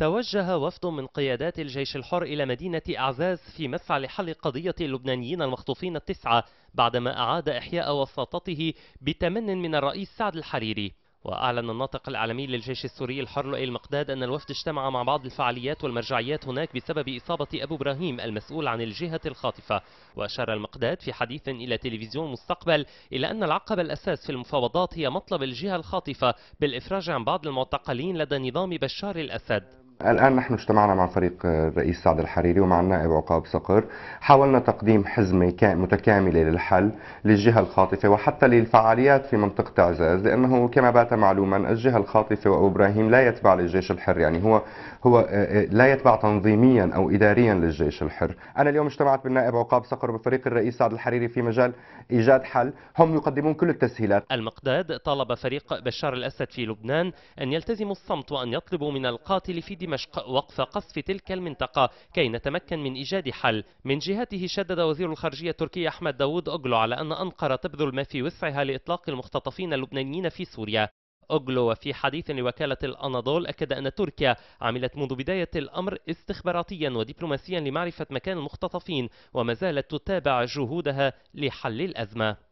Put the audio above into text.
توجه وفد من قيادات الجيش الحر إلى مدينة أعزاز في مسعى لحل قضية اللبنانيين المخطوفين التسعة بعدما أعاد إحياء وساطته بتمن من الرئيس سعد الحريري وأعلن الناطق الإعلامي للجيش السوري الحر لؤي المقداد أن الوفد اجتمع مع بعض الفعاليات والمرجعيات هناك بسبب إصابة أبو إبراهيم المسؤول عن الجهة الخاطفة وأشار المقداد في حديث إلى تلفزيون مستقبل إلى أن العقبة الأساس في المفاوضات هي مطلب الجهة الخاطفة بالإفراج عن بعض المعتقلين لدى نظام بشار الأسد الآن نحن اجتمعنا مع فريق آه، الرئيس سعد الحريري ومع النائب عقاب صقر حاولنا تقديم حزمة متكاملة للحل للجهة الخاطفة وحتى للفعاليات في منطقة عزاز لأنه كما بات معلوما الجهة الخاطفة وإبراهيم لا يتبع للجيش الحر يعني هو هو آه، آه، لا يتبع تنظيميا أو إداريا للجيش الحر أنا اليوم اجتمعت بالنائب عقاب صقر وبفريق الرئيس سعد الحريري في مجال إيجاد حل هم يقدمون كل التسهيلات المقداد طالب فريق بشار الأسد في لبنان أن يلتزموا الصمت وأن يطلبوا من القاتل في دماء دمشق وقف قصف تلك المنطقة كي نتمكن من إيجاد حل من جهته شدد وزير الخارجية التركي أحمد داوود أوغلو على أن أنقرة تبذل ما في وسعها لإطلاق المختطفين اللبنانيين في سوريا أوغلو وفي حديث لوكالة الأناضول أكد أن تركيا عملت منذ بداية الأمر استخباراتيا ودبلوماسيا لمعرفة مكان المختطفين وما زالت تتابع جهودها لحل الأزمة